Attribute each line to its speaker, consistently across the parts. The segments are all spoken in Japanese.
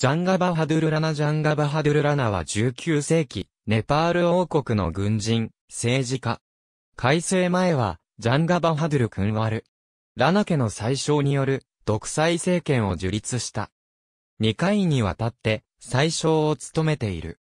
Speaker 1: ジャンガバハドゥルラナジャンガバハドゥルラナは19世紀、ネパール王国の軍人、政治家。改正前は、ジャンガバハドゥル君ワル。ラナ家の最小による、独裁政権を樹立した。2回にわたって、最小を務めている。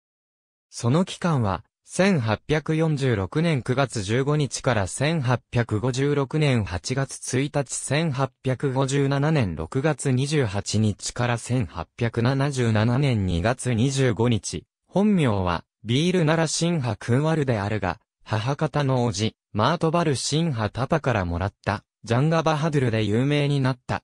Speaker 1: その期間は、1846年9月15日から1856年8月1日1857年6月28日から1877年2月25日。本名は、ビールならシンハクンワルであるが、母方の叔父、マートバルシンハタパからもらった、ジャンガバハドゥルで有名になった。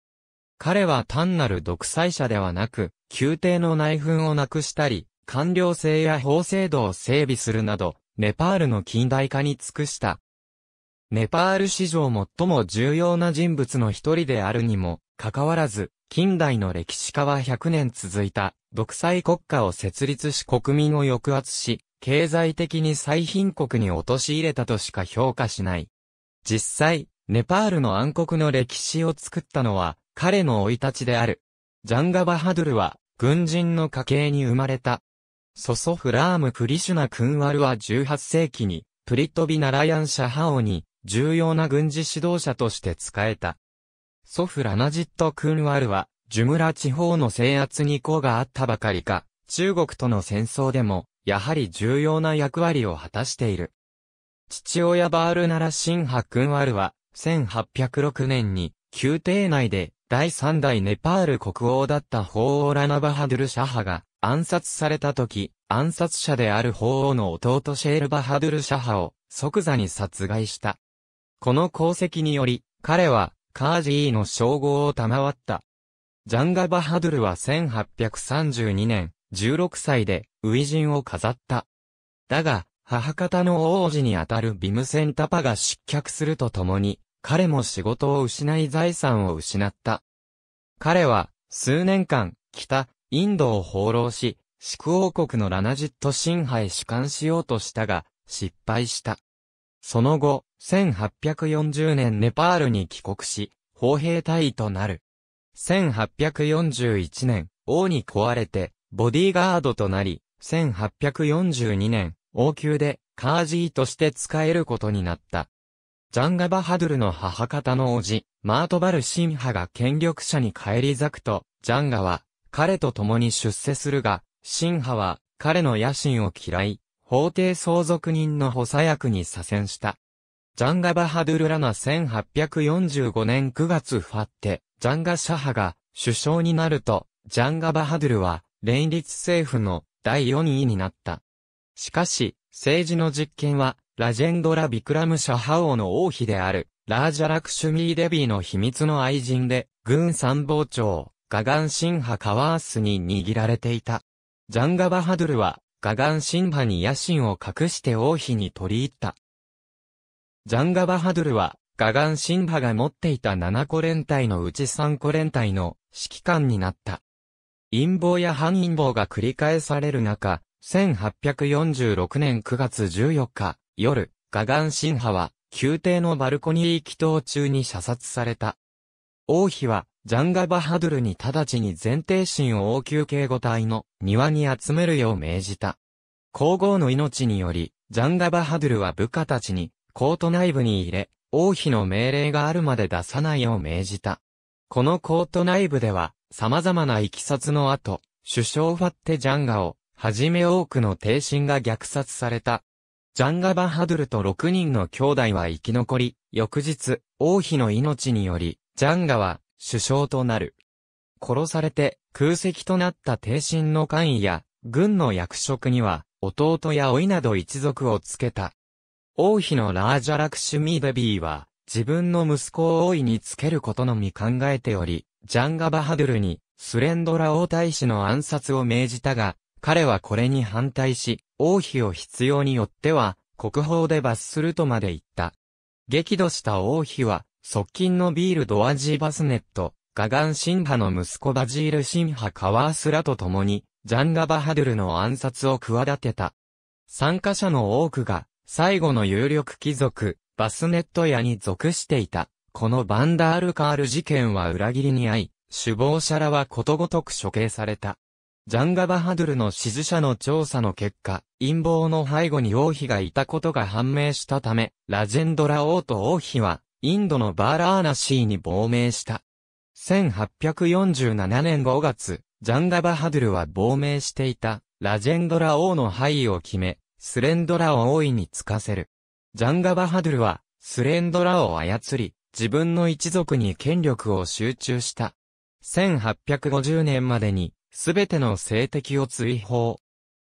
Speaker 1: 彼は単なる独裁者ではなく、宮廷の内紛をなくしたり、官僚制や法制度を整備するなど、ネパールの近代化に尽くした。ネパール史上最も重要な人物の一人であるにも、かかわらず、近代の歴史家は100年続いた、独裁国家を設立し国民を抑圧し、経済的に最貧国に陥れたとしか評価しない。実際、ネパールの暗黒の歴史を作ったのは、彼の生い立ちである。ジャンガバハドゥルは、軍人の家系に生まれた。祖祖フラーム・クリシュナ・クンワルは18世紀に、プリトビ・ナラヤン・シャハオに、重要な軍事指導者として仕えた。祖父ラナジット・クンワルは、ジュムラ地方の制圧に功があったばかりか、中国との戦争でも、やはり重要な役割を果たしている。父親バールナラ・シンハ・クンワルは、1806年に、宮廷内で、第3代ネパール国王だった法王ラナバハドゥル・シャハが、暗殺された時、暗殺者である法王の弟シェール・バハドゥル・シャハを即座に殺害した。この功績により、彼はカージーの称号を賜った。ジャンガ・バハドゥルは1832年、16歳で、ウジンを飾った。だが、母方の王子にあたるビムセンタパが失脚するとともに、彼も仕事を失い財産を失った。彼は、数年間、北、インドを放浪し、シ王国のラナジット神杯へ主管しようとしたが、失敗した。その後、1840年ネパールに帰国し、砲兵隊となる。1841年、王に壊れて、ボディーガードとなり、1842年、王宮で、カージーとして使えることになった。ジャンガバハドゥルの母方の叔父、マートバル・シンハが権力者に返り咲くと、ジャンガは、彼と共に出世するが、神派は彼の野心を嫌い、法廷相続人の補佐役に左遷した。ジャンガ・バハドゥルラナ1845年9月ファって、ジャンガ・シャハが首相になると、ジャンガ・バハドゥルは連立政府の第4位になった。しかし、政治の実権は、ラジェンドラ・ビクラム・シャハ王の王妃である、ラージャラクシュミー・デビーの秘密の愛人で、軍参謀長、ガガンシンハカワースに握られていた。ジャンガバハドゥルは、ガガンシンハに野心を隠して王妃に取り入った。ジャンガバハドゥルは、ガガンシンハが持っていた7個連隊のうち3個連隊の指揮官になった。陰謀や反陰謀が繰り返される中、1846年9月14日、夜、ガガンシンハは、宮廷のバルコニー祈祷中に射殺された。王妃は、ジャンガ・バハドゥルに直ちに前提心を応急警護隊の庭に集めるよう命じた。皇后の命により、ジャンガ・バハドゥルは部下たちに、コート内部に入れ、王妃の命令があるまで出さないよう命じた。このコート内部では、様々な行きさの後、首相ファッテ・ジャンガを、はじめ多くの帝臣が虐殺された。ジャンガ・バハドゥルと6人の兄弟は生き残り、翌日、王妃の命により、ジャンガは、首相となる。殺されて空席となった帝臣の官位や軍の役職には弟や老いなど一族をつけた。王妃のラージャラクシュミーベビーは自分の息子を王位につけることのみ考えており、ジャンガ・バハドゥルにスレンドラ王太子の暗殺を命じたが、彼はこれに反対し、王妃を必要によっては国宝で罰するとまで言った。激怒した王妃は側近のビールドアジーバスネット、ガガン・シンハの息子バジール・シンハ・カワースラと共に、ジャンガ・バハドゥルの暗殺を企てた。参加者の多くが、最後の有力貴族、バスネット屋に属していた。このバンダールカール事件は裏切りに遭い、首謀者らはことごとく処刑された。ジャンガ・バハドゥルの支持者の調査の結果、陰謀の背後に王妃がいたことが判明したため、ラジェンドラ王と王妃は、インドのバーラーナシーに亡命した。1847年5月、ジャンガバハドゥルは亡命していた、ラジェンドラ王の牌を決め、スレンドラを王位につかせる。ジャンガバハドゥルは、スレンドラを操り、自分の一族に権力を集中した。1850年までに、すべての政敵を追放。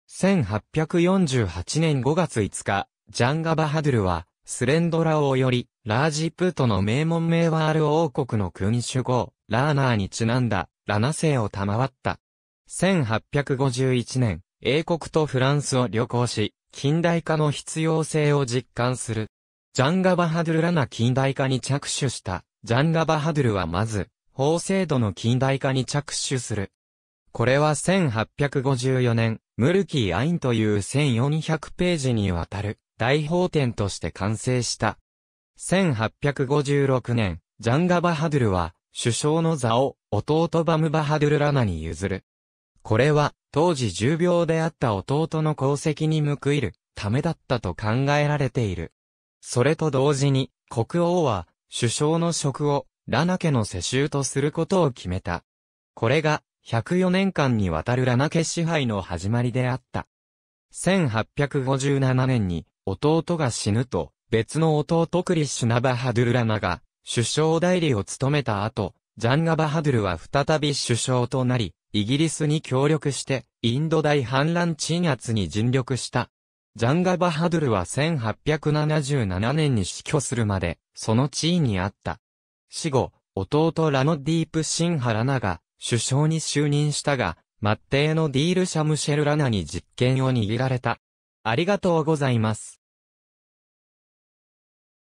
Speaker 1: 1848年5月5日、ジャンガバハドゥルは、スレンドラ王より、ラージプートの名門名ワール王国の君主号、ラーナーにちなんだ、ラナ星を賜った。1851年、英国とフランスを旅行し、近代化の必要性を実感する。ジャンガ・バハドゥルラナ近代化に着手した。ジャンガ・バハドゥルはまず、法制度の近代化に着手する。これは1854年、ムルキー・アインという1400ページにわたる大法典として完成した。1856年、ジャンガ・バハドゥルは、首相の座を弟バム・バハドゥル・ラナに譲る。これは、当時重病であった弟の功績に報いるためだったと考えられている。それと同時に、国王は、首相の職を、ラナ家の世襲とすることを決めた。これが、104年間にわたるラナ家支配の始まりであった。1857年に、弟が死ぬと、別の弟クリッシュナ・バハドゥルラナが、首相代理を務めた後、ジャンガ・バハドゥルは再び首相となり、イギリスに協力して、インド大反乱鎮圧に尽力した。ジャンガ・バハドゥルは1877年に死去するまで、その地位にあった。死後、弟ラノディープ・シンハラナが、首相に就任したが、末帝のディール・シャムシェル・ラナに実権を握られた。ありがとうございます。